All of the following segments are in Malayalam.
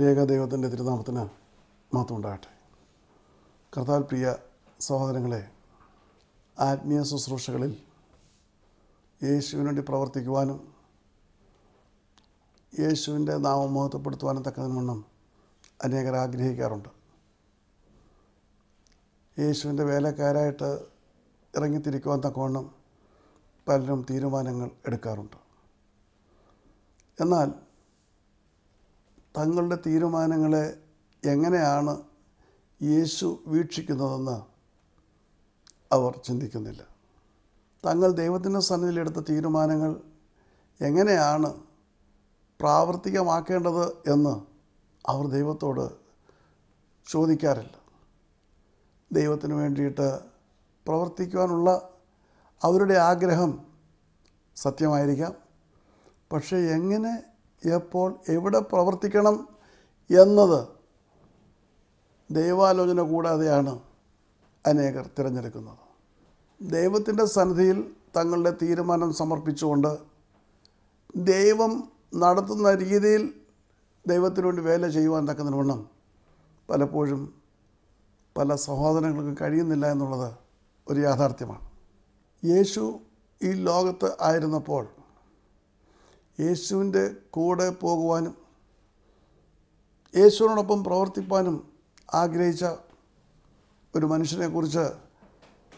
ത്രിയേക ദൈവത്തിൻ്റെ തിരുനാമത്തിന് മാത്രം ഉണ്ടാകട്ടെ കർത്താൽ പ്രിയ സഹോദരങ്ങളെ ആത്മീയ ശുശ്രൂഷകളിൽ യേശുവിന് വേണ്ടി പ്രവർത്തിക്കുവാനും യേശുവിൻ്റെ നാമം മഹത്വപ്പെടുത്തുവാനും തക്കതിനുവണ്ണം അനേകർ ആഗ്രഹിക്കാറുണ്ട് യേശുവിൻ്റെ വേലക്കാരായിട്ട് ഇറങ്ങിത്തിരിക്കുവാൻ തക്കവണ്ണം പലരും തീരുമാനങ്ങൾ എടുക്കാറുണ്ട് എന്നാൽ തങ്ങളുടെ തീരുമാനങ്ങളെ എങ്ങനെയാണ് യേശു വീക്ഷിക്കുന്നതെന്ന് അവർ ചിന്തിക്കുന്നില്ല തങ്ങൾ ദൈവത്തിൻ്റെ സന്നിധിയിലെടുത്ത തീരുമാനങ്ങൾ എങ്ങനെയാണ് പ്രാവർത്തികമാക്കേണ്ടത് എന്ന് അവർ ദൈവത്തോട് ചോദിക്കാറില്ല ദൈവത്തിന് വേണ്ടിയിട്ട് പ്രവർത്തിക്കുവാനുള്ള അവരുടെ ആഗ്രഹം സത്യമായിരിക്കാം പക്ഷേ എങ്ങനെ എപ്പോൾ എവിടെ പ്രവർത്തിക്കണം എന്നത് ദൈവാലോചന കൂടാതെയാണ് അനേകർ തിരഞ്ഞെടുക്കുന്നത് ദൈവത്തിൻ്റെ സന്നിധിയിൽ തങ്ങളുടെ തീരുമാനം സമർപ്പിച്ചുകൊണ്ട് ദൈവം നടത്തുന്ന രീതിയിൽ ദൈവത്തിനു വേണ്ടി വേല ചെയ്യുവാൻ തക്കുന്നതിന് പലപ്പോഴും പല സഹോദരങ്ങൾക്കും കഴിയുന്നില്ല എന്നുള്ളത് ഒരു യാഥാർത്ഥ്യമാണ് യേശു ഈ ലോകത്ത് ആയിരുന്നപ്പോൾ യേശുവിൻ്റെ കൂടെ പോകുവാനും യേശുവിനോടൊപ്പം പ്രവർത്തിപ്പാനും ആഗ്രഹിച്ച ഒരു മനുഷ്യനെക്കുറിച്ച്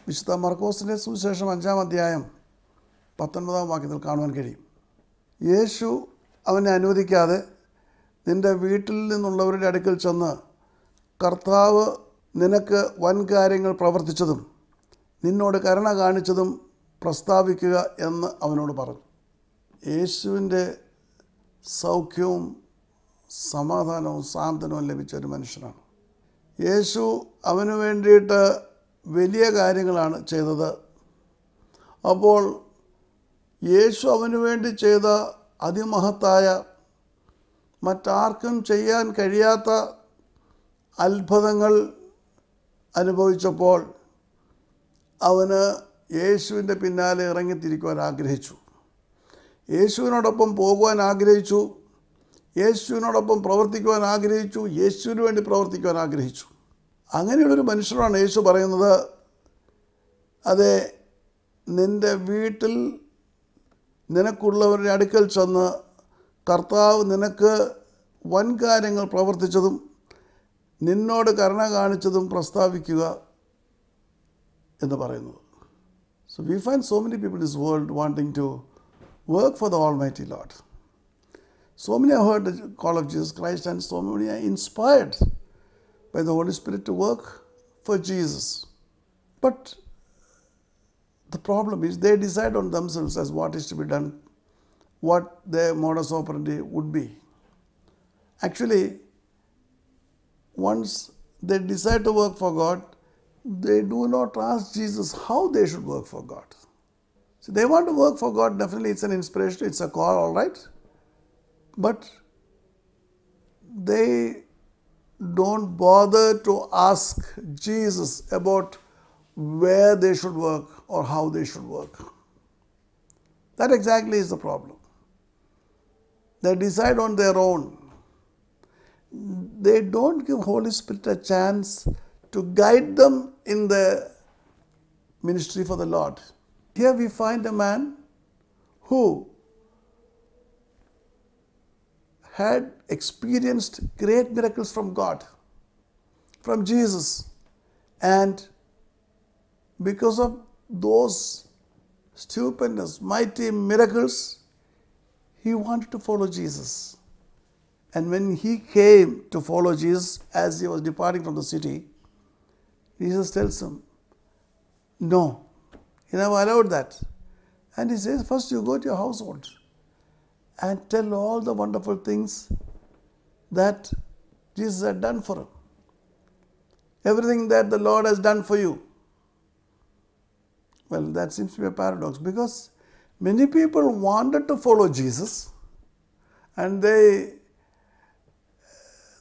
വിശുദ്ധ മർക്കോസിൻ്റെ സുവിശേഷം അഞ്ചാം അധ്യായം പത്തൊൻപതാം വാക്യത്തിൽ കാണുവാൻ കഴിയും യേശു അവനെ അനുവദിക്കാതെ നിൻ്റെ വീട്ടിൽ നിന്നുള്ളവരുടെ അടുക്കൽ ചെന്ന് കർത്താവ് നിനക്ക് വൻ കാര്യങ്ങൾ പ്രവർത്തിച്ചതും നിന്നോട് കരുണ കാണിച്ചതും പ്രസ്താവിക്കുക എന്ന് അവനോട് പറഞ്ഞു യേശുവിൻ്റെ സൗഖ്യവും സമാധാനവും സാന്ത്വനവും ലഭിച്ച ഒരു മനുഷ്യനാണ് യേശു അവന് വേണ്ടിയിട്ട് വലിയ കാര്യങ്ങളാണ് ചെയ്തത് അപ്പോൾ യേശു അവന് വേണ്ടി ചെയ്ത അതിമഹത്തായ മറ്റാർക്കും ചെയ്യാൻ കഴിയാത്ത അത്ഭുതങ്ങൾ അനുഭവിച്ചപ്പോൾ അവന് യേശുവിൻ്റെ പിന്നാലെ ഇറങ്ങിത്തിരിക്കുവാൻ ആഗ്രഹിച്ചു യേശുവിനോടൊപ്പം പോകുവാൻ ആഗ്രഹിച്ചു യേശുവിനോടൊപ്പം പ്രവർത്തിക്കുവാൻ ആഗ്രഹിച്ചു യേശുവിന് വേണ്ടി പ്രവർത്തിക്കുവാൻ ആഗ്രഹിച്ചു അങ്ങനെയുള്ളൊരു മനുഷ്യനാണ് യേശു പറയുന്നത് അതെ നിൻ്റെ വീട്ടിൽ നിനക്കുള്ളവരുടെ അടുക്കൽ ചെന്ന് കർത്താവ് നിനക്ക് വൻകാര്യങ്ങൾ പ്രവർത്തിച്ചതും നിന്നോട് കരുണ കാണിച്ചതും പ്രസ്താവിക്കുക എന്ന് പറയുന്നത് so we find so many people is world wanting to work for the Almighty Lord. So many have heard the call of Jesus Christ, and so many are inspired by the Holy Spirit to work for Jesus. But the problem is they decide on themselves as what is to be done, what their modus operandi would be. Actually, once they decide to work for God, they do not ask Jesus how they should work for God. So they want to work for God, definitely it's an inspiration, it's a call, all right. But they don't bother to ask Jesus about where they should work or how they should work. That exactly is the problem. They decide on their own. They don't give Holy Spirit a chance to guide them in the ministry for the Lord. Here we find a man who had experienced great miracles from God, from Jesus, and because of those stupendous, mighty miracles, he wanted to follow Jesus. And when he came to follow Jesus as he was departing from the city, Jesus tells him, No, he never allowed that. And he says, first you go to your household and tell all the wonderful things that Jesus had done for him. Everything that the Lord has done for you. Well, that seems to be a paradox because many people wanted to follow Jesus and they,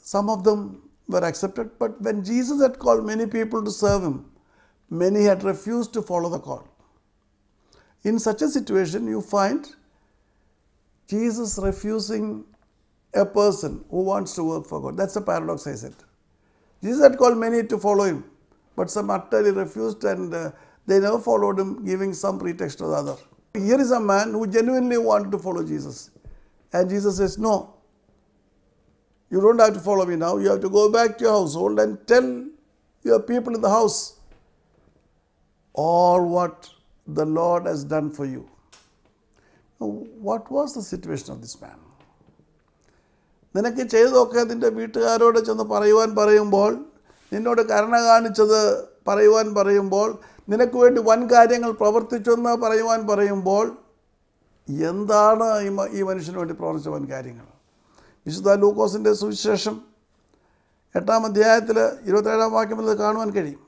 some of them were accepted, but when Jesus had called many people to serve him, many had refused to follow the call. In such a situation, you find Jesus refusing a person who wants to work for God. That's a paradox, I said. Jesus had called many to follow him, but some utterly refused and uh, they never followed him, giving some pretext or the other. Here is a man who genuinely wanted to follow Jesus. And Jesus says, No, you don't have to follow me now. You have to go back to your household and tell your people in the house. Or what? the Lord has done for you. Now, what was the situation of this man? നിനക്ക് ചെയ്തതൊക്കെ നിൻ്റെ വീട്ടുകാരോട് ചെന്ന് പറയുവാൻ പറയുമ്പോൾ നിന്നോട് കരുണ കാണിച്ചത് പറയുവാൻ പറയുമ്പോൾ നിനക്ക് വേണ്ടി വൻ കാര്യങ്ങൾ പ്രവർത്തിച്ചെന്ന് പറയുവാൻ പറയുമ്പോൾ എന്താണ് ഈ മനുഷ്യന് വേണ്ടി പ്രവർത്തിച്ച വൻ കാര്യങ്ങൾ വിശുദ്ധ ലൂക്കോസിൻ്റെ സുവിശേഷം എട്ടാം അധ്യായത്തിൽ ഇരുപത്തേഴാം വാക്യം കാണുവാൻ കഴിയും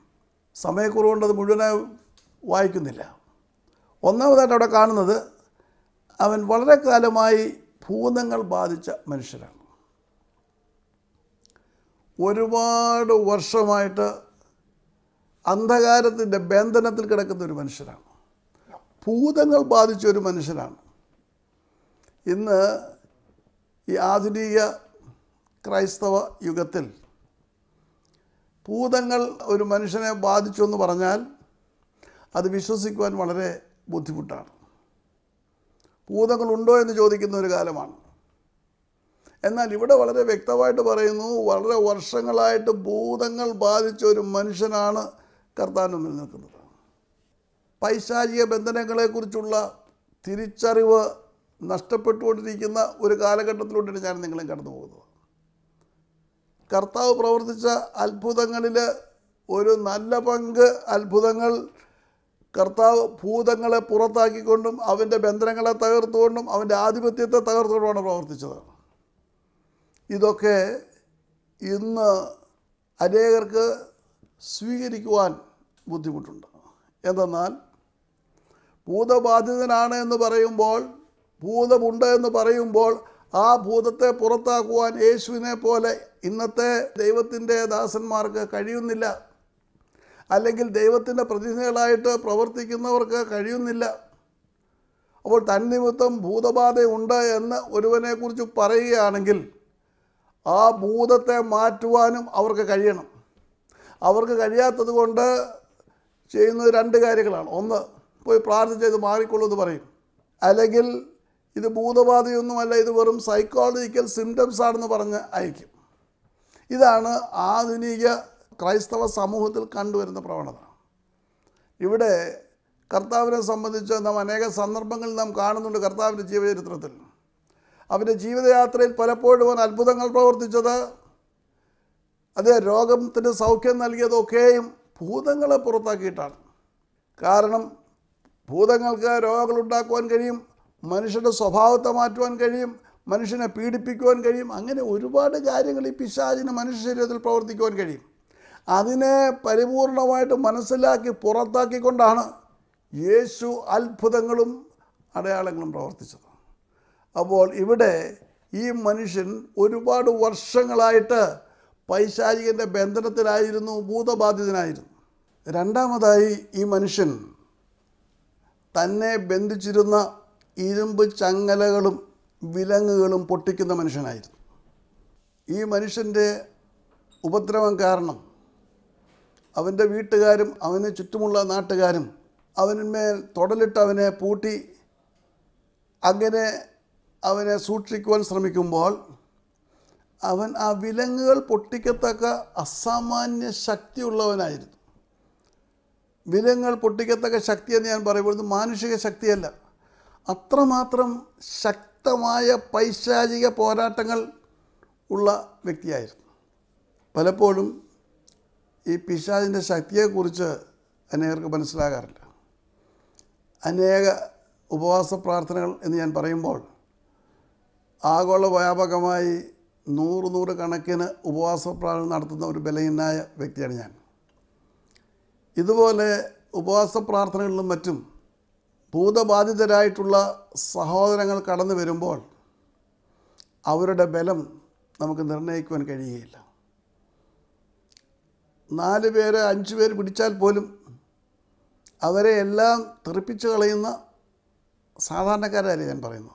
സമയക്കുറവുണ്ടത് മുഴുവനായി വായിക്കുന്നില്ല ഒന്നാമതായിട്ട് അവിടെ കാണുന്നത് അവൻ വളരെ കാലമായി ഭൂതങ്ങൾ ബാധിച്ച മനുഷ്യരാണ് ഒരുപാട് വർഷമായിട്ട് അന്ധകാരത്തിൻ്റെ ബന്ധനത്തിൽ കിടക്കുന്ന ഒരു മനുഷ്യരാണ് ഭൂതങ്ങൾ ബാധിച്ച ഒരു മനുഷ്യനാണ് ഇന്ന് ഈ ആധുനിക ക്രൈസ്തവ യുഗത്തിൽ ഭൂതങ്ങൾ ഒരു മനുഷ്യനെ ബാധിച്ചു എന്ന് പറഞ്ഞാൽ അത് വിശ്വസിക്കുവാൻ വളരെ ബുദ്ധിമുട്ടാണ് ഭൂതങ്ങളുണ്ടോ എന്ന് ചോദിക്കുന്ന ഒരു കാലമാണ് എന്നാൽ ഇവിടെ വളരെ വ്യക്തമായിട്ട് പറയുന്നു വളരെ വർഷങ്ങളായിട്ട് ഭൂതങ്ങൾ ബാധിച്ച ഒരു മനുഷ്യനാണ് കർത്താൻ മുന്നിൽ നിൽക്കുന്നത് പൈശാചിക ബന്ധനങ്ങളെക്കുറിച്ചുള്ള തിരിച്ചറിവ് നഷ്ടപ്പെട്ടുകൊണ്ടിരിക്കുന്ന ഒരു കാലഘട്ടത്തിലൂടെയാണ് ഞാൻ നിങ്ങളെയും കടന്നു പോകുന്നത് കർത്താവ് പ്രവർത്തിച്ച അത്ഭുതങ്ങളിൽ ഒരു നല്ല പങ്ക് അത്ഭുതങ്ങൾ കർത്താവ് ഭൂതങ്ങളെ പുറത്താക്കിക്കൊണ്ടും അവൻ്റെ ബന്ധനങ്ങളെ തകർത്തുകൊണ്ടും അവൻ്റെ ആധിപത്യത്തെ തകർത്തുകൊണ്ടുമാണ് പ്രവർത്തിച്ചത് ഇതൊക്കെ ഇന്ന് അനേകർക്ക് സ്വീകരിക്കുവാൻ ബുദ്ധിമുട്ടുണ്ട് എന്തെന്നാൽ ഭൂതബാധിതനാണ് എന്ന് പറയുമ്പോൾ ഭൂതമുണ്ട് എന്ന് പറയുമ്പോൾ ആ ഭൂതത്തെ പുറത്താക്കുവാൻ യേശുവിനെ പോലെ ഇന്നത്തെ ദൈവത്തിൻ്റെ ദാസന്മാർക്ക് കഴിയുന്നില്ല അല്ലെങ്കിൽ ദൈവത്തിൻ്റെ പ്രതിനിധികളായിട്ട് പ്രവർത്തിക്കുന്നവർക്ക് കഴിയുന്നില്ല അപ്പോൾ തന്നിമിത്തം ഭൂതബാധയുണ്ട് എന്ന് ഒരുവനെക്കുറിച്ച് പറയുകയാണെങ്കിൽ ആ ഭൂതത്തെ മാറ്റുവാനും അവർക്ക് കഴിയണം അവർക്ക് കഴിയാത്തത് കൊണ്ട് ചെയ്യുന്നത് രണ്ട് കാര്യങ്ങളാണ് ഒന്ന് പോയി പ്രാർത്ഥിച്ച് ഇത് മാറിക്കൊള്ളൂ എന്ന് പറയും അല്ലെങ്കിൽ ഇത് ഭൂതബാധയൊന്നുമല്ല ഇത് വെറും സൈക്കോളജിക്കൽ സിംറ്റംസ് ആണെന്ന് പറഞ്ഞ് അയക്കും ഇതാണ് ആധുനിക ക്രൈസ്തവ സമൂഹത്തിൽ കണ്ടുവരുന്ന പ്രവണത ഇവിടെ കർത്താവിനെ സംബന്ധിച്ച് നാം അനേക സന്ദർഭങ്ങളിൽ നാം കാണുന്നുണ്ട് കർത്താവിൻ്റെ ജീവചരിത്രത്തിൽ അവൻ്റെ ജീവിതയാത്രയിൽ പലപ്പോഴും അവൻ അത്ഭുതങ്ങൾ പ്രവർത്തിച്ചത് അതേ രോഗത്തിന് സൗഖ്യം നൽകിയതൊക്കെയും ഭൂതങ്ങളെ പുറത്താക്കിയിട്ടാണ് കാരണം ഭൂതങ്ങൾക്ക് രോഗങ്ങൾ ഉണ്ടാക്കുവാൻ കഴിയും മനുഷ്യൻ്റെ സ്വഭാവത്തെ മാറ്റുവാൻ കഴിയും മനുഷ്യനെ പീഡിപ്പിക്കുവാൻ കഴിയും അങ്ങനെ ഒരുപാട് കാര്യങ്ങൾ ഈ പിശാചിന് മനുഷ്യ ശരീരത്തിൽ പ്രവർത്തിക്കുവാൻ കഴിയും അതിനെ പരിപൂർണമായിട്ട് മനസ്സിലാക്കി പുറത്താക്കിക്കൊണ്ടാണ് യേശു അത്ഭുതങ്ങളും അടയാളങ്ങളും പ്രവർത്തിച്ചത് അപ്പോൾ ഇവിടെ ഈ മനുഷ്യൻ ഒരുപാട് വർഷങ്ങളായിട്ട് പൈശാചികൻ്റെ ബന്ധനത്തിലായിരുന്നു ഭൂതബാധിതനായിരുന്നു രണ്ടാമതായി ഈ മനുഷ്യൻ തന്നെ ബന്ധിച്ചിരുന്ന ഇരുമ്പ് ചങ്ങലകളും വിലങ്ങുകളും പൊട്ടിക്കുന്ന മനുഷ്യനായിരുന്നു ഈ മനുഷ്യൻ്റെ ഉപദ്രവം കാരണം അവൻ്റെ വീട്ടുകാരും അവന് ചുറ്റുമുള്ള നാട്ടുകാരും അവന്മേൽ തുടലിട്ട് അവനെ പൂട്ടി അങ്ങനെ അവനെ സൂക്ഷിക്കുവാൻ ശ്രമിക്കുമ്പോൾ അവൻ ആ വിലങ്ങുകൾ പൊട്ടിക്കത്തക്ക അസാമാന്യ ശക്തിയുള്ളവനായിരുന്നു വിലങ്ങുകൾ പൊട്ടിക്കത്തക്ക എന്ന് ഞാൻ പറയുമ്പോൾ മാനുഷിക ശക്തിയല്ല അത്രമാത്രം ശക്തമായ പൈശാചിക പോരാട്ടങ്ങൾ ഉള്ള വ്യക്തിയായിരുന്നു പലപ്പോഴും ഈ പിശാദിൻ്റെ ശക്തിയെക്കുറിച്ച് അനേകർക്ക് മനസ്സിലാകാറില്ല അനേക ഉപവാസ പ്രാർത്ഥനകൾ എന്ന് ഞാൻ പറയുമ്പോൾ ആഗോള വ്യാപകമായി നൂറ് നൂറ് കണക്കിന് ഉപവാസ പ്രാർത്ഥന നടത്തുന്ന ഒരു ബലഹീനായ വ്യക്തിയാണ് ഞാൻ ഇതുപോലെ ഉപവാസ പ്രാർത്ഥനകളിലും മറ്റും ഭൂതബാധിതരായിട്ടുള്ള സഹോദരങ്ങൾ കടന്നു വരുമ്പോൾ അവരുടെ ബലം നമുക്ക് നിർണ്ണയിക്കുവാൻ കഴിയുകയില്ല നാല് പേര് അഞ്ച് പേര് പിടിച്ചാൽ പോലും അവരെ എല്ലാം തെറിപ്പിച്ച് കളയുന്ന സാധാരണക്കാരല്ല ഞാൻ പറയുന്നു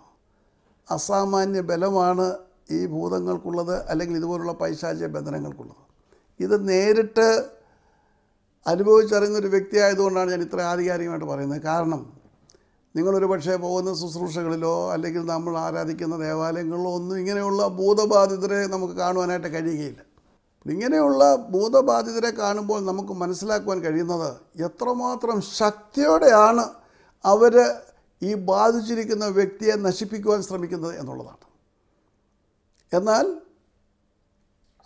അസാമാന്യ ബലമാണ് ഈ ഭൂതങ്ങൾക്കുള്ളത് അല്ലെങ്കിൽ ഇതുപോലുള്ള പൈശാചിക ബന്ധനങ്ങൾക്കുള്ളത് ഇത് നേരിട്ട് അനുഭവിച്ചറിയുന്ന ഒരു വ്യക്തി ആയതുകൊണ്ടാണ് ഞാൻ ഇത്ര ആധികാരികമായിട്ട് പറയുന്നത് കാരണം നിങ്ങളൊരു പക്ഷേ പോകുന്ന ശുശ്രൂഷകളിലോ അല്ലെങ്കിൽ നമ്മൾ ആരാധിക്കുന്ന ദേവാലയങ്ങളിലോ ഒന്നും ഇങ്ങനെയുള്ള ഭൂതബാധിതരെ നമുക്ക് കാണുവാനായിട്ട് കഴിയുകയില്ല ഇങ്ങനെയുള്ള ഭൂതബാധിതരെ കാണുമ്പോൾ നമുക്ക് മനസ്സിലാക്കുവാൻ കഴിയുന്നത് എത്രമാത്രം ശക്തിയോടെയാണ് അവർ ഈ ബാധിച്ചിരിക്കുന്ന വ്യക്തിയെ നശിപ്പിക്കുവാൻ ശ്രമിക്കുന്നത് എന്നുള്ളതാണ് എന്നാൽ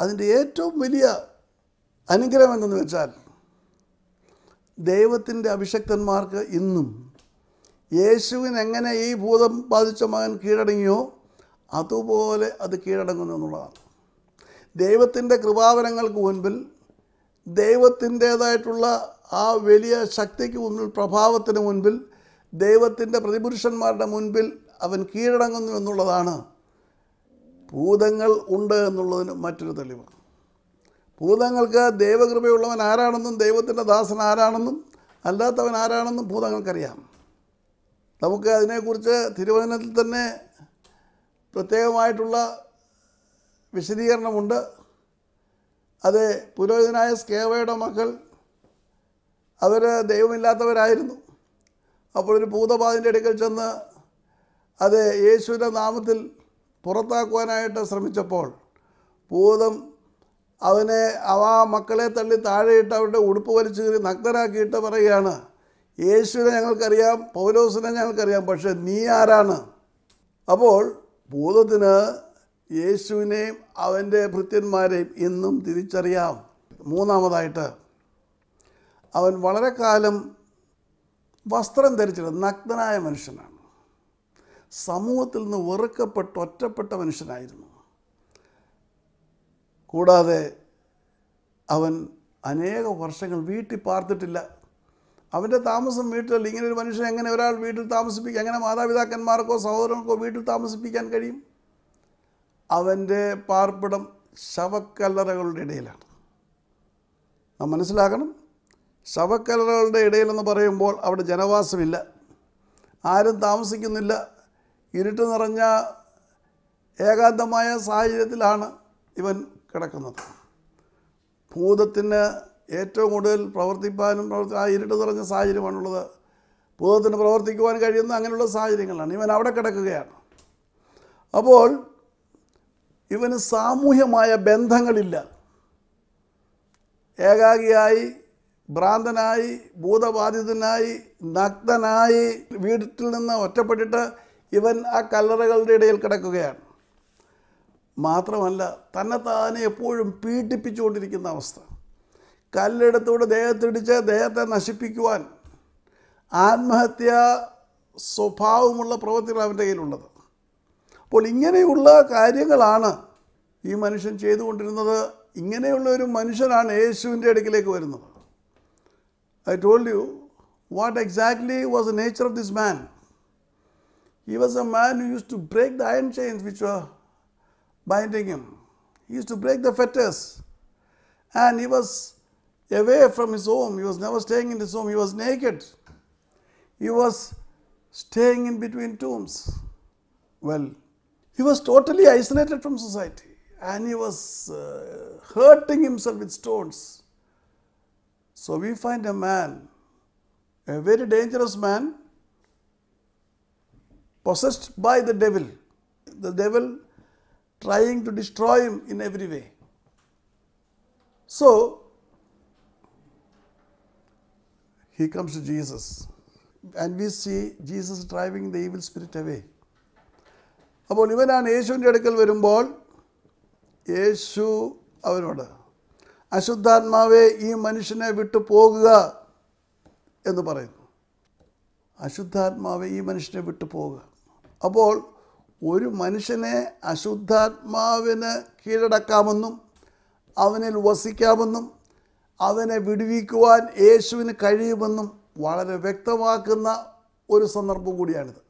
അതിൻ്റെ ഏറ്റവും വലിയ അനുഗ്രഹം എന്തെന്ന് വെച്ചാൽ ദൈവത്തിൻ്റെ അഭിഷക്തന്മാർക്ക് ഇന്നും യേശുവിന് എങ്ങനെ ഈ ഭൂതം ബാധിച്ച മകൻ കീഴടങ്ങിയോ അതുപോലെ അത് കീഴടങ്ങുന്നു എന്നുള്ളതാണ് ദൈവത്തിൻ്റെ കൃപാവനങ്ങൾക്ക് മുൻപിൽ ദൈവത്തിൻ്റേതായിട്ടുള്ള ആ വലിയ ശക്തിക്ക് മുൻപിൽ പ്രഭാവത്തിന് മുൻപിൽ ദൈവത്തിൻ്റെ പ്രതിപുരുഷന്മാരുടെ മുൻപിൽ അവൻ കീഴടങ്ങുന്നു എന്നുള്ളതാണ് ഭൂതങ്ങൾ ഉണ്ട് എന്നുള്ളതിന് മറ്റൊരു തെളിവ് ഭൂതങ്ങൾക്ക് ദൈവകൃപയുള്ളവൻ ആരാണെന്നും ദൈവത്തിൻ്റെ ദാസൻ ആരാണെന്നും അല്ലാത്തവൻ ആരാണെന്നും ഭൂതങ്ങൾക്കറിയാം നമുക്ക് അതിനെക്കുറിച്ച് തിരുവചനത്തിൽ തന്നെ പ്രത്യേകമായിട്ടുള്ള വിശദീകരണമുണ്ട് അത് പുരോഹിതനായ സ്കേവയുടെ മക്കൾ അവർ ദൈവമില്ലാത്തവരായിരുന്നു അപ്പോൾ ഒരു ഭൂതബാധിൻ്റെ അടുക്കൽ ചെന്ന് അത് യേശുവിൻ്റെ നാമത്തിൽ പുറത്താക്കുവാനായിട്ട് ശ്രമിച്ചപ്പോൾ ഭൂതം അവനെ അവ മക്കളെ തള്ളി താഴെയിട്ട് അവരുടെ ഉടുപ്പ് വലിച്ചു കയറി നഗ്നരാക്കിയിട്ട് പറയുകയാണ് യേശുവിനെ ഞങ്ങൾക്കറിയാം പൗലോസിനെ ഞങ്ങൾക്കറിയാം പക്ഷേ നീ ആരാണ് അപ്പോൾ ഭൂതത്തിന് യേശുവിനെയും അവൻ്റെ ഭൃത്യന്മാരെയും ഇന്നും തിരിച്ചറിയാം മൂന്നാമതായിട്ട് അവൻ വളരെ കാലം വസ്ത്രം ധരിച്ചിരുന്ന നഗ്നനായ മനുഷ്യനാണ് സമൂഹത്തിൽ നിന്ന് വെറുക്കപ്പെട്ട് ഒറ്റപ്പെട്ട മനുഷ്യനായിരുന്നു കൂടാതെ അവൻ അനേക വർഷങ്ങൾ വീട്ടിൽ പാർത്തിട്ടില്ല അവൻ്റെ താമസം വീട്ടിലല്ല ഇങ്ങനെ ഒരു മനുഷ്യൻ എങ്ങനെ ഒരാൾ വീട്ടിൽ താമസിപ്പിക്കുക എങ്ങനെ മാതാപിതാക്കന്മാർക്കോ സഹോദരങ്ങൾക്കോ വീട്ടിൽ താമസിപ്പിക്കാൻ കഴിയും അവൻ്റെ പാർപ്പിടം ശവക്കല്ലറകളുടെ ഇടയിലാണ് നാം മനസ്സിലാക്കണം ശവക്കല്ലറകളുടെ ഇടയിലെന്ന് പറയുമ്പോൾ അവിടെ ജനവാസമില്ല ആരും താമസിക്കുന്നില്ല ഇരുട്ട് നിറഞ്ഞ ഏകാന്തമായ സാഹചര്യത്തിലാണ് ഇവൻ കിടക്കുന്നത് ഭൂതത്തിന് ഏറ്റവും കൂടുതൽ പ്രവർത്തിപ്പാനും പ്രവർത്തി ആ ഇരുട്ട് നിറഞ്ഞ സാഹചര്യമാണുള്ളത് ഭൂതത്തിന് പ്രവർത്തിക്കുവാൻ കഴിയുന്ന അങ്ങനെയുള്ള സാഹചര്യങ്ങളാണ് ഇവൻ അവിടെ കിടക്കുകയാണ് അപ്പോൾ ഇവന് സാമൂഹ്യമായ ബന്ധങ്ങളില്ല ഏകാഗിയായി ഭ്രാന്തനായി ഭൂതബാധിതനായി നഗ്നനായി വീട്ടിൽ നിന്ന് ഒറ്റപ്പെട്ടിട്ട് ഇവൻ ആ കല്ലറകളുടെ ഇടയിൽ കിടക്കുകയാണ് മാത്രമല്ല തന്നെ താനെ എപ്പോഴും പീഡിപ്പിച്ചുകൊണ്ടിരിക്കുന്ന അവസ്ഥ കല്ലെടുത്തുകൊണ്ട് ദേഹത്തിടിച്ച് ദേഹത്തെ നശിപ്പിക്കുവാൻ ആത്മഹത്യ സ്വഭാവമുള്ള പ്രവൃത്തികൾ അവൻ്റെ കയ്യിലുള്ളത് അപ്പോൾ ഇങ്ങനെയുള്ള കാര്യങ്ങളാണ് ഈ മനുഷ്യൻ ചെയ്തുകൊണ്ടിരുന്നത് ഇങ്ങനെയുള്ള ഒരു മനുഷ്യനാണ് യേശുവിൻ്റെ അടുക്കിലേക്ക് വരുന്നത് I told you what exactly was the nature of this man he was a man you use to break the iron chains which binding him he use to break the fetters and he was away from his home he was never staying in this home he was naked he was staying in between tombs well He was totally isolated from society and he was uh, hurting himself with stones. So we find a man, a very dangerous man, possessed by the devil. The devil trying to destroy him in every way. So he comes to Jesus and we see Jesus driving the evil spirit away. അപ്പോൾ ഇവനാണ് യേശുവിൻ്റെ അടുക്കൽ വരുമ്പോൾ യേശു അവനോട് അശുദ്ധാത്മാവേ ഈ മനുഷ്യനെ വിട്ടു പോകുക എന്ന് പറയുന്നു അശുദ്ധാത്മാവെ ഈ മനുഷ്യനെ വിട്ടു പോവുക അപ്പോൾ ഒരു മനുഷ്യനെ അശുദ്ധാത്മാവിന് കീഴടക്കാമെന്നും അവനിൽ വസിക്കാമെന്നും അവനെ വിടുവിക്കുവാൻ യേശുവിന് കഴിയുമെന്നും വളരെ വ്യക്തമാക്കുന്ന ഒരു സന്ദർഭം കൂടിയാണിത്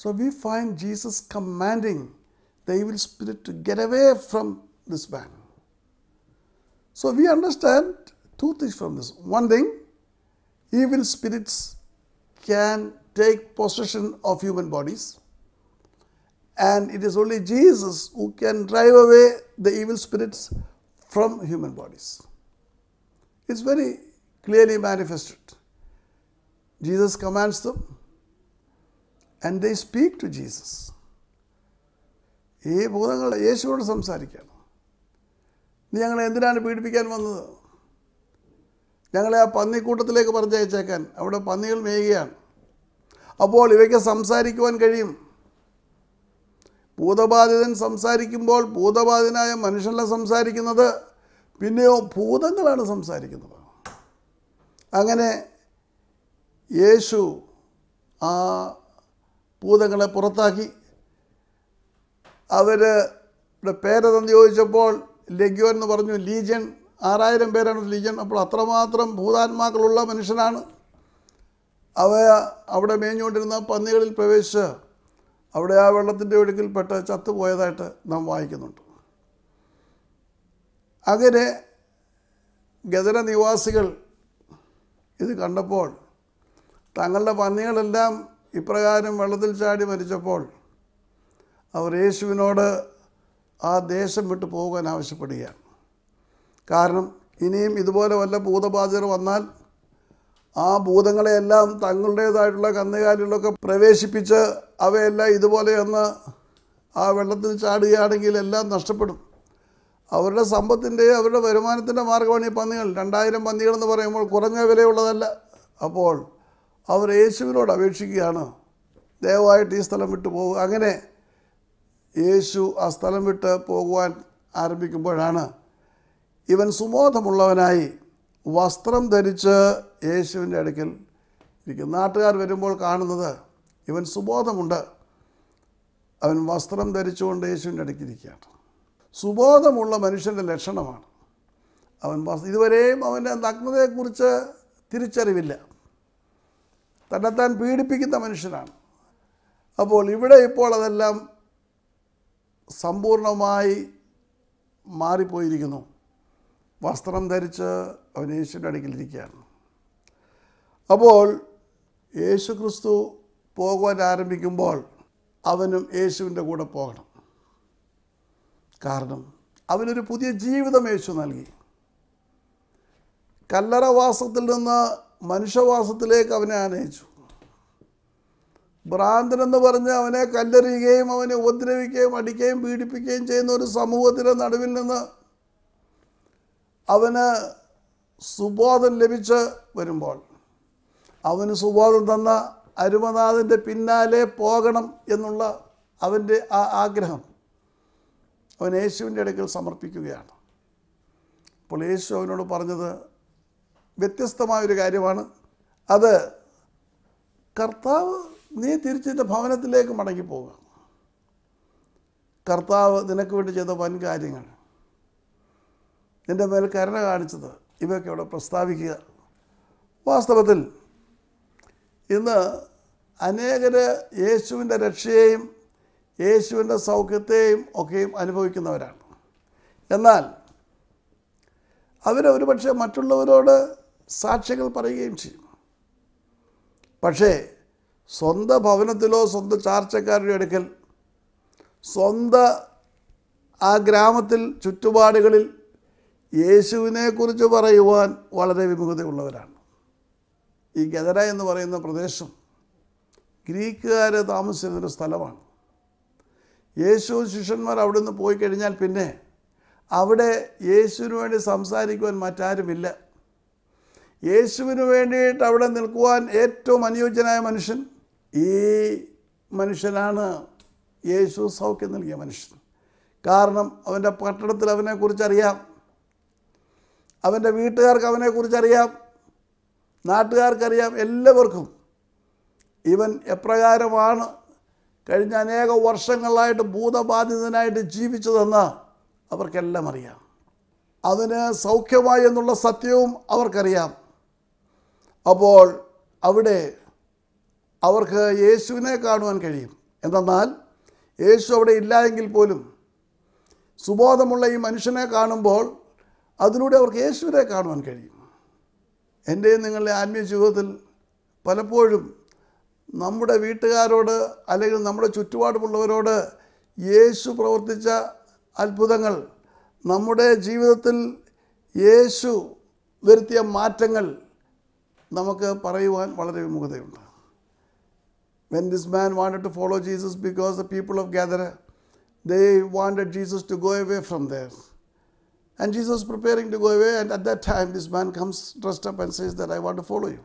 So we find Jesus commanding the evil spirit to get away from this man. So we understand two things from this. One thing, evil spirits can take possession of human bodies. And it is only Jesus who can drive away the evil spirits from human bodies. It's very clearly manifested. Jesus commands them and they speak to Jesus ഈ ഭൂതങ്ങൾ യേശുവോട് സംസാരിക്കുകയാണ് നീ ഞങ്ങളെ എന്തിനാണ് പീഡിപ്പിക്കാൻ വന്നത് ഞങ്ങളെ ആ പന്നിക്കൂട്ടത്തിലേക്ക് പറഞ്ഞയച്ചേക്കാൻ അവിടെ പന്നികൾ മേയുകയാണ് അപ്പോൾ ഇവയ്ക്ക് സംസാരിക്കുവാൻ കഴിയും ഭൂതബാധിതൻ സംസാരിക്കുമ്പോൾ ഭൂതബാധിതനായ മനുഷ്യനല്ല സംസാരിക്കുന്നത് പിന്നെയോ ഭൂതങ്ങളാണ് സംസാരിക്കുന്നത് അങ്ങനെ യേശു ആ ഭൂതങ്ങളെ പുറത്താക്കി അവർ പേരതെന്ന് ചോദിച്ചപ്പോൾ ലഗ്യോൻ എന്ന് പറഞ്ഞു ലീജൻ ആറായിരം പേരാണ് ലീജൻ അപ്പോൾ അത്രമാത്രം ഭൂതാത്മാക്കളുള്ള മനുഷ്യനാണ് അവ അവിടെ മേഞ്ഞുകൊണ്ടിരുന്ന പന്നികളിൽ പ്രവേശിച്ച് അവിടെ ആ വെള്ളത്തിൻ്റെ ഒഴുക്കിൽ പെട്ട് ചത്തുപോയതായിട്ട് നാം വായിക്കുന്നുണ്ട് അങ്ങനെ ഗദര നിവാസികൾ ഇത് കണ്ടപ്പോൾ തങ്ങളുടെ പന്നികളെല്ലാം ഇപ്രകാരം വെള്ളത്തിൽ ചാടി മരിച്ചപ്പോൾ അവർ യേശുവിനോട് ആ ദേശം വിട്ടു പോകാൻ ആവശ്യപ്പെടുകയാണ് കാരണം ഇനിയും ഇതുപോലെ വല്ല ഭൂതബാധിതർ വന്നാൽ ആ ഭൂതങ്ങളെയെല്ലാം തങ്ങളുടേതായിട്ടുള്ള കന്നുകാലികളൊക്കെ പ്രവേശിപ്പിച്ച് അവയെല്ലാം ഇതുപോലെയൊന്ന് ആ വെള്ളത്തിൽ ചാടുകയാണെങ്കിൽ എല്ലാം നഷ്ടപ്പെടും അവരുടെ സമ്പത്തിൻ്റെ അവരുടെ വരുമാനത്തിൻ്റെ മാർഗമാണ് ഈ പന്നികൾ രണ്ടായിരം പന്നികളെന്ന് എന്ന് പറയുമ്പോൾ കുറഞ്ഞ വിലയുള്ളതല്ല അപ്പോൾ അവർ യേശുവിനോട് അപേക്ഷിക്കുകയാണ് ദയവായിട്ട് ഈ സ്ഥലം വിട്ടു പോകുക അങ്ങനെ യേശു ആ സ്ഥലം വിട്ട് പോകുവാൻ ആരംഭിക്കുമ്പോഴാണ് ഇവൻ സുബോധമുള്ളവനായി വസ്ത്രം ധരിച്ച് യേശുവിൻ്റെ അടുക്കൽ ഇരിക്കും നാട്ടുകാർ വരുമ്പോൾ കാണുന്നത് ഇവൻ സുബോധമുണ്ട് അവൻ വസ്ത്രം ധരിച്ചുകൊണ്ട് യേശുവിൻ്റെ അടുക്കിരിക്കുകയാണ് സുബോധമുള്ള മനുഷ്യൻ്റെ ലക്ഷണമാണ് അവൻ ഇതുവരെയും അവൻ്റെ നഗ്നതയെക്കുറിച്ച് തിരിച്ചറിവില്ല തന്നെത്താൻ പീഡിപ്പിക്കുന്ന മനുഷ്യനാണ് അപ്പോൾ ഇവിടെ ഇപ്പോൾ അതെല്ലാം സമ്പൂർണമായി മാറിപ്പോയിരിക്കുന്നു വസ്ത്രം ധരിച്ച് അവൻ യേശുവിൻ്റെ അടുക്കിലിരിക്കുകയാണ് അപ്പോൾ യേശു ക്രിസ്തു പോകുവാൻ ആരംഭിക്കുമ്പോൾ അവനും യേശുവിൻ്റെ കൂടെ പോകണം കാരണം അവനൊരു പുതിയ ജീവിതം യേശു നൽകി കല്ലറവാസത്തിൽ നിന്ന് മനുഷ്യവാസത്തിലേക്ക് അവനെ ആനയിച്ചു എന്ന് പറഞ്ഞ് അവനെ കല്ലെറിയുകയും അവനെ ഉപദ്രവിക്കുകയും അടിക്കുകയും പീഡിപ്പിക്കുകയും ചെയ്യുന്ന ഒരു സമൂഹത്തിൻ്റെ നടുവിൽ നിന്ന് അവന് സുബോധം ലഭിച്ച് വരുമ്പോൾ അവന് സുബോധം തന്ന അരുമനാഥൻ്റെ പിന്നാലെ പോകണം എന്നുള്ള അവൻ്റെ ആ ആഗ്രഹം അവൻ യേശുവിൻ്റെ അടുക്കൽ സമർപ്പിക്കുകയാണ് അപ്പോൾ യേശു അവനോട് പറഞ്ഞത് വ്യത്യസ്തമായൊരു കാര്യമാണ് അത് കർത്താവ് നീ തിരിച്ചിൻ്റെ ഭവനത്തിലേക്ക് മടങ്ങിപ്പോകുക കർത്താവ് നിനക്ക് വേണ്ടി ചെയ്ത വൻകാര്യങ്ങൾ കാര്യങ്ങൾ നിൻ്റെ മേൽ കരുണ കാണിച്ചത് ഇവയൊക്കെ അവിടെ പ്രസ്താവിക്കുക വാസ്തവത്തിൽ ഇന്ന് അനേകർ യേശുവിൻ്റെ രക്ഷയെയും യേശുവിൻ്റെ സൗഖ്യത്തെയും ഒക്കെയും അനുഭവിക്കുന്നവരാണ് എന്നാൽ അവരൊരുപക്ഷെ മറ്റുള്ളവരോട് സാക്ഷികൾ പറയുകയും ചെയ്യും പക്ഷേ സ്വന്തം ഭവനത്തിലോ സ്വന്തം ചാർച്ചക്കാരുടെ അടുക്കൽ സ്വന്തം ആ ഗ്രാമത്തിൽ ചുറ്റുപാടുകളിൽ യേശുവിനെക്കുറിച്ച് പറയുവാൻ വളരെ വിമുഖതയുള്ളവരാണ് ഈ ഗദര എന്ന് പറയുന്ന പ്രദേശം ഗ്രീക്കുകാർ താമസിച്ചിരുന്നൊരു സ്ഥലമാണ് യേശു ശിഷ്യന്മാർ അവിടെ നിന്ന് പോയി കഴിഞ്ഞാൽ പിന്നെ അവിടെ യേശുവിന് വേണ്ടി സംസാരിക്കുവാൻ മറ്റാരുമില്ല യേശുവിന് വേണ്ടിയിട്ട് അവിടെ നിൽക്കുവാൻ ഏറ്റവും അനുയോജ്യനായ മനുഷ്യൻ ഈ മനുഷ്യനാണ് യേശു സൗഖ്യം നൽകിയ മനുഷ്യൻ കാരണം അവൻ്റെ പട്ടണത്തിൽ അവനെക്കുറിച്ചറിയാം അവൻ്റെ വീട്ടുകാർക്ക് അവനെക്കുറിച്ചറിയാം നാട്ടുകാർക്കറിയാം എല്ലാവർക്കും ഇവൻ എപ്രകാരമാണ് കഴിഞ്ഞ അനേക വർഷങ്ങളായിട്ട് ഭൂതബാധിതനായിട്ട് ജീവിച്ചതെന്ന് അവർക്കെല്ലാം അറിയാം അതിന് സൗഖ്യമായി എന്നുള്ള സത്യവും അവർക്കറിയാം അപ്പോൾ അവിടെ അവർക്ക് യേശുവിനെ കാണുവാൻ കഴിയും എന്തെന്നാൽ യേശു അവിടെ ഇല്ല എങ്കിൽ പോലും സുബോധമുള്ള ഈ മനുഷ്യനെ കാണുമ്പോൾ അതിലൂടെ അവർക്ക് യേശുവിനെ കാണുവാൻ കഴിയും എൻ്റെയും നിങ്ങളുടെ ആത്മീയ ജീവിതത്തിൽ പലപ്പോഴും നമ്മുടെ വീട്ടുകാരോട് അല്ലെങ്കിൽ നമ്മുടെ ചുറ്റുപാടുമുള്ളവരോട് യേശു പ്രവർത്തിച്ച അത്ഭുതങ്ങൾ നമ്മുടെ ജീവിതത്തിൽ യേശു വരുത്തിയ മാറ്റങ്ങൾ നമുക്ക് പറയുവാൻ വളരെ വിമുഖതയുണ്ട് when this man wanted to follow Jesus because the people of Gadara they wanted Jesus to go away from their and Jesus preparing to go away and at that time this man comes dressed up and says that I want to follow you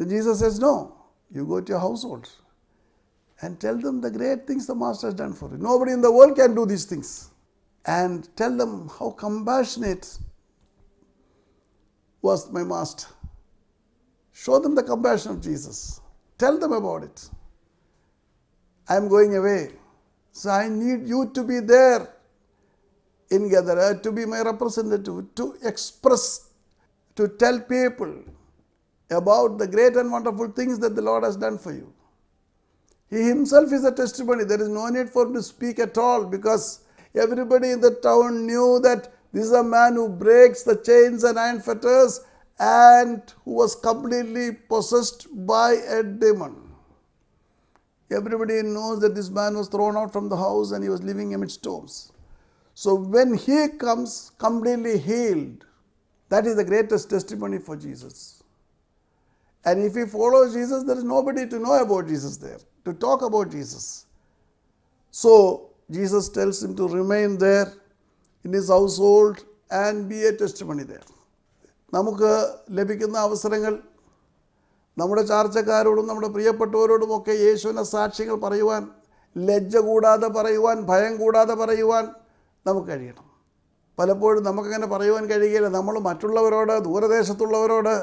the Jesus says no you go to your household and tell them the great things the master has done for no buddy in the world can do these things and tell them how compassionate was my master. Show them the compassion of Jesus. Tell them about it. I am going away. So I need you to be there in Gadara, to be my representative, to express, to tell people about the great and wonderful things that the Lord has done for you. He himself is a testimony. There is no need for him to speak at all because everybody in the town knew that this is a man who breaks the chains and iron fetters and who was completely possessed by a demon. Everybody knows that this man was thrown out from the house and he was living amidst storms. So when he comes completely healed, that is the greatest testimony for Jesus. And if he follows Jesus, there is nobody to know about Jesus there, to talk about Jesus. So Jesus tells him to remain there in his household and be a testimony there. നമുക്ക് ലഭിക്കുന്ന അവസരങ്ങൾ നമ്മുടെ ചാർച്ചക്കാരോടും നമ്മുടെ പ്രിയപ്പെട്ടവരോടുമൊക്കെ യേശുവിനെ സാക്ഷ്യങ്ങൾ പറയുവാൻ ലജ്ജ കൂടാതെ പറയുവാൻ ഭയം കൂടാതെ പറയുവാൻ നമുക്ക് കഴിയണം പലപ്പോഴും നമുക്കങ്ങനെ പറയുവാൻ കഴിയുകയില്ല നമ്മൾ മറ്റുള്ളവരോട് ദൂരദേശത്തുള്ളവരോട്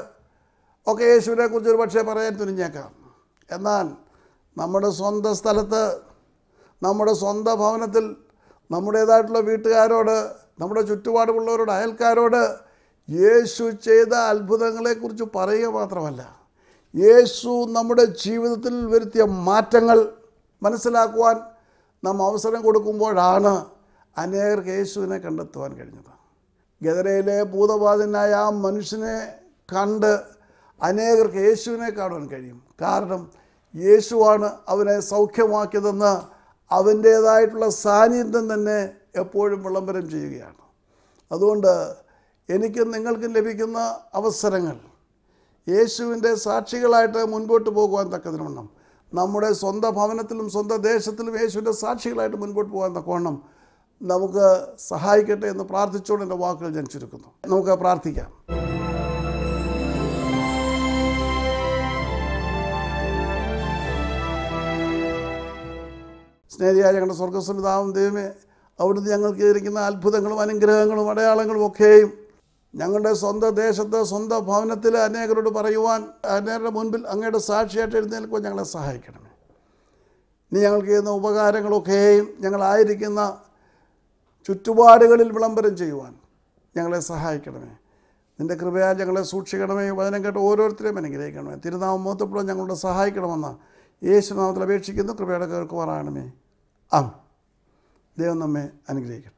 ഒക്കെ യേശുവിനെക്കുറിച്ച് ഒരു പക്ഷേ പറയാൻ തുനിഞ്ഞേക്കാം എന്നാൽ നമ്മുടെ സ്വന്തം സ്ഥലത്ത് നമ്മുടെ സ്വന്തം ഭവനത്തിൽ നമ്മുടേതായിട്ടുള്ള വീട്ടുകാരോട് നമ്മുടെ ചുറ്റുപാടുമുള്ളവരോട് അയൽക്കാരോട് യേശു ചെയ്ത അത്ഭുതങ്ങളെക്കുറിച്ച് പറയുക മാത്രമല്ല യേശു നമ്മുടെ ജീവിതത്തിൽ വരുത്തിയ മാറ്റങ്ങൾ മനസ്സിലാക്കുവാൻ നാം അവസരം കൊടുക്കുമ്പോഴാണ് അനേകർക്ക് യേശുവിനെ കണ്ടെത്തുവാൻ കഴിഞ്ഞത് ഗദരയിലെ ഭൂതബാധനായ ആ മനുഷ്യനെ കണ്ട് അനേകർക്ക് യേശുവിനെ കാണുവാൻ കഴിയും കാരണം യേശുവാണ് അവനെ സൗഖ്യമാക്കിയതെന്ന് അവൻ്റേതായിട്ടുള്ള സാന്നിധ്യം തന്നെ എപ്പോഴും വിളംബരം ചെയ്യുകയാണ് അതുകൊണ്ട് എനിക്കും നിങ്ങൾക്കും ലഭിക്കുന്ന അവസരങ്ങൾ യേശുവിൻ്റെ സാക്ഷികളായിട്ട് മുൻപോട്ട് പോകുവാൻ തക്കതിനുവണ്ണം നമ്മുടെ സ്വന്തം ഭവനത്തിലും സ്വന്തം ദേശത്തിലും യേശുവിൻ്റെ സാക്ഷികളായിട്ട് മുൻപോട്ട് പോകാൻ തക്കവണ്ണം നമുക്ക് സഹായിക്കട്ടെ എന്ന് പ്രാർത്ഥിച്ചുകൊണ്ട് എൻ്റെ വാക്കുകൾ ജനിച്ചിരിക്കുന്നു നമുക്ക് പ്രാർത്ഥിക്കാം സ്നേഹിയായ ഞങ്ങളുടെ സ്വർഗ്ഗസംവിധാനം ദൈവമേ അവിടുന്ന് ഞങ്ങൾക്ക് ഇരിക്കുന്ന അത്ഭുതങ്ങളും അനുഗ്രഹങ്ങളും അടയാളങ്ങളും ഒക്കെയും ഞങ്ങളുടെ സ്വന്തം ദേശത്ത് സ്വന്തം ഭവനത്തിൽ അനേകരോട് പറയുവാൻ അനേകരുടെ മുൻപിൽ അങ്ങയുടെ സാക്ഷിയായിട്ട് എഴുന്നേൽക്കുവാൻ ഞങ്ങളെ സഹായിക്കണമേ നീ ഞങ്ങൾക്ക് ചെയ്യുന്ന ഉപകാരങ്ങളൊക്കെയും ഞങ്ങളായിരിക്കുന്ന ചുറ്റുപാടുകളിൽ വിളംബരം ചെയ്യുവാൻ ഞങ്ങളെ സഹായിക്കണമേ നിൻ്റെ കൃപയാൽ ഞങ്ങളെ സൂക്ഷിക്കണമേ വചനം കേട്ട് ഓരോരുത്തരെയും അനുഗ്രഹിക്കണമേ തിരുനാമം മൂത്തപ്പുഴ ഞങ്ങളോട് സഹായിക്കണമെന്ന് യേശുനാമത്തിൽ അപേക്ഷിക്കുന്നു കൃപയുടെ കേൾക്കുവാറാണമേ ആ ദൈവം നമ്മെ അനുഗ്രഹിക്കട്ടെ